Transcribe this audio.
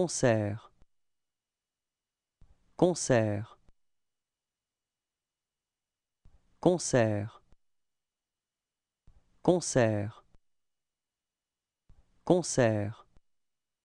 Concert. Concert. Concert. Concert. Concert.